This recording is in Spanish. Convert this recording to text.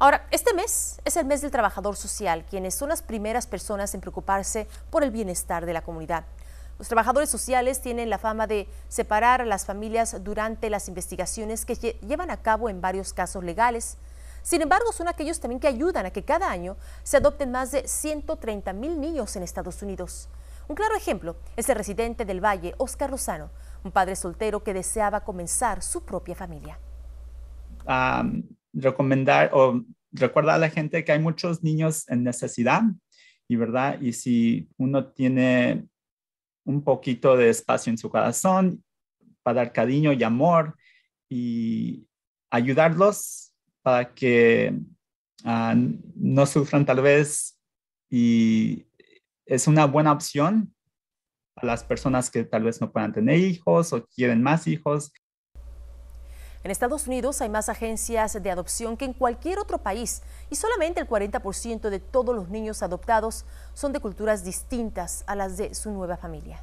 Ahora, este mes es el mes del trabajador social, quienes son las primeras personas en preocuparse por el bienestar de la comunidad. Los trabajadores sociales tienen la fama de separar a las familias durante las investigaciones que llevan a cabo en varios casos legales. Sin embargo, son aquellos también que ayudan a que cada año se adopten más de 130 mil niños en Estados Unidos. Un claro ejemplo es el residente del Valle, Oscar Lozano, un padre soltero que deseaba comenzar su propia familia recomendar o recordar a la gente que hay muchos niños en necesidad y verdad y si uno tiene un poquito de espacio en su corazón para dar cariño y amor y ayudarlos para que ah, no sufran tal vez y es una buena opción a las personas que tal vez no puedan tener hijos o quieren más hijos en Estados Unidos hay más agencias de adopción que en cualquier otro país y solamente el 40% de todos los niños adoptados son de culturas distintas a las de su nueva familia.